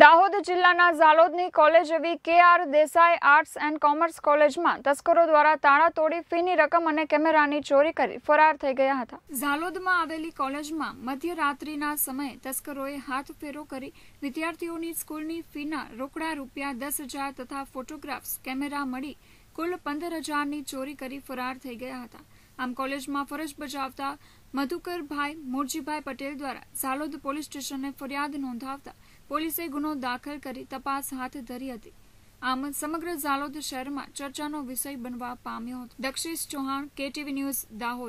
દાહોદ જિલ્લાના ઝાલોદની college A V K R Desai arts and commerce કોલેજમાં તસ્કરો દ્વારા તાળા તોડી ફીની રકમ અને કેમેરાની ચોરી કરી ફરાર થઈ ગયા હતા ઝાલોદમાં આવેલી કોલેજમાં મધ્યરાત્રિના સમયે તસ્કરોએ હાથ ફેરો કરી વિદ્યાર્થીઓની સ્કૂલની ફીના રોકડા રૂપિયા દસ હજાર તથા ફોટોગ્રાફ્સ કેમેરા મળી કુલ પંદર હજારની ચોરી કરી ફરાર થઈ ગયા હતા આમ કોલેજમાં ફરજ બજાવતા મધુકરભાઈ મોરજીભાઈ પટેલ દ્વારા ઝાલોદ પોલીસ સ્ટેશને ફરિયાદ નોંધાવતા પોલીસે ગુનો દાખલ કરી તપાસ હાથ ધરી હતી આમ સમગ્ર ઝાલોદ શહેરમાં ચર્ચાનો વિષય બનવા પામ્યો હતો દક્ષિશ ચૌહાણ કેટીવી ન્યૂઝ દાહોદ